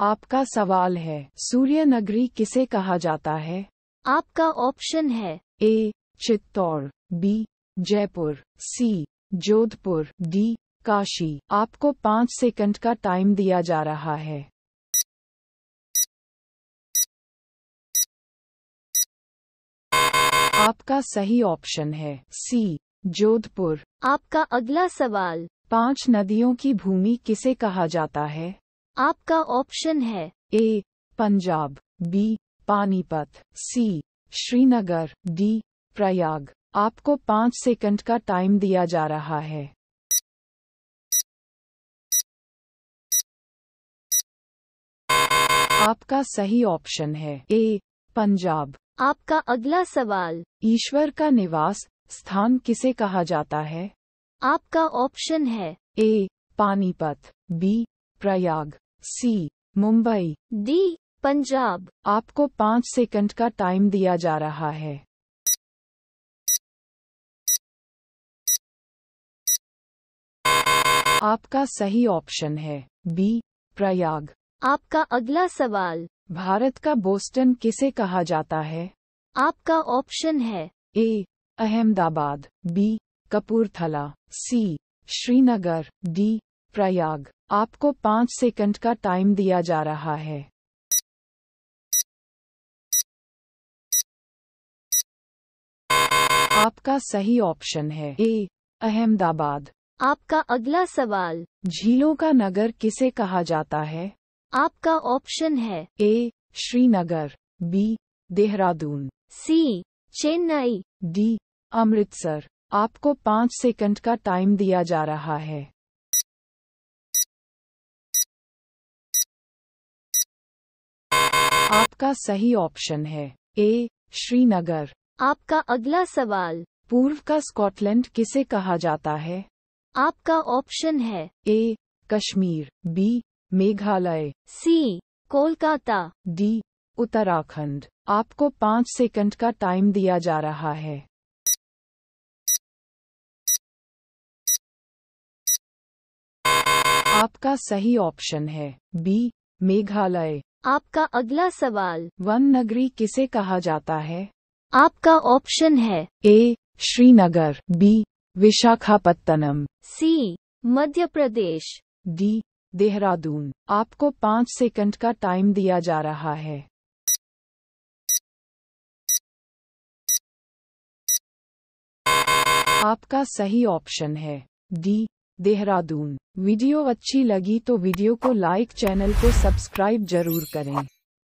आपका सवाल है सूर्य नगरी किसे कहा जाता है आपका ऑप्शन है A Chittor B Jaipur C Jodhpur D Kashi आपको पाँच सेकंड का टाइम दिया जा रहा है आपका सही ऑप्शन है सी जोधपुर आपका अगला सवाल पांच नदियों की भूमि किसे कहा जाता है आपका ऑप्शन है A Punjab B Panipat C Srinagar D Prayag आपको पाँच सेकंड का टाइम दिया जा रहा है आपका सही ऑप्शन है ए पंजाब आपका अगला सवाल ईश्वर का निवास स्थान किसे कहा जाता है आपका ऑप्शन है A Panipat B Prayag C Mumbai D Punjab आपको पाँच सेकंड का टाइम दिया जा रहा है आपका सही ऑप्शन है बी प्रयाग आपका अगला सवाल भारत का बोस्टन किसे कहा जाता है आपका ऑप्शन है A Ahmedabad B Kapurthala C Srinagar D Prayag आपको पाँच सेकंड का टाइम दिया जा रहा है आपका सही ऑप्शन है ए अहमदाबाद आपका अगला सवाल झीलों का नगर किसे कहा जाता है आपका ऑप्शन है A Srinagar B Dehradun C Chennai D Amritsar आपको पाँच सेकंड का टाइम दिया जा रहा है आपका सही ऑप्शन है ए श्रीनगर आपका अगला सवाल पूर्व का स्कॉटलैंड किसे कहा जाता है आपका ऑप्शन है A Kashmir B Meghalaya C Kolkata D Uttarakhand आपको पाँच सेकंड का टाइम दिया जा रहा है आपका सही ऑप्शन है बी मेघालय आपका अगला सवाल वन नगरी किसे कहा जाता है आपका ऑप्शन है A Srinagar B Visakhapatnam C Madhya Pradesh D Dehradun आपको पाँच सेकंड का टाइम दिया जा रहा है आपका सही ऑप्शन है डी देहरादून वीडियो अच्छी लगी तो वीडियो को लाइक चैनल को सब्सक्राइब जरूर करें